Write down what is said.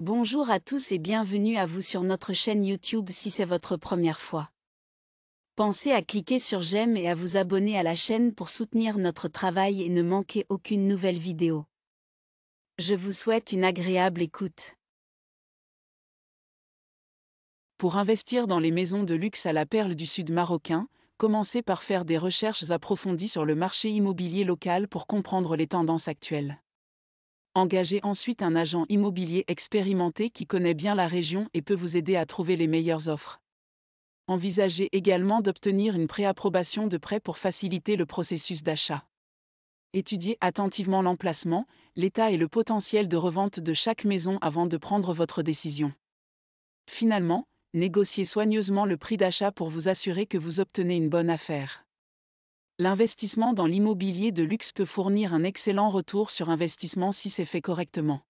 Bonjour à tous et bienvenue à vous sur notre chaîne YouTube si c'est votre première fois. Pensez à cliquer sur j'aime et à vous abonner à la chaîne pour soutenir notre travail et ne manquer aucune nouvelle vidéo. Je vous souhaite une agréable écoute. Pour investir dans les maisons de luxe à la perle du sud marocain, commencez par faire des recherches approfondies sur le marché immobilier local pour comprendre les tendances actuelles. Engagez ensuite un agent immobilier expérimenté qui connaît bien la région et peut vous aider à trouver les meilleures offres. Envisagez également d'obtenir une préapprobation de prêt pour faciliter le processus d'achat. Étudiez attentivement l'emplacement, l'état et le potentiel de revente de chaque maison avant de prendre votre décision. Finalement, négociez soigneusement le prix d'achat pour vous assurer que vous obtenez une bonne affaire l'investissement dans l'immobilier de luxe peut fournir un excellent retour sur investissement si c'est fait correctement.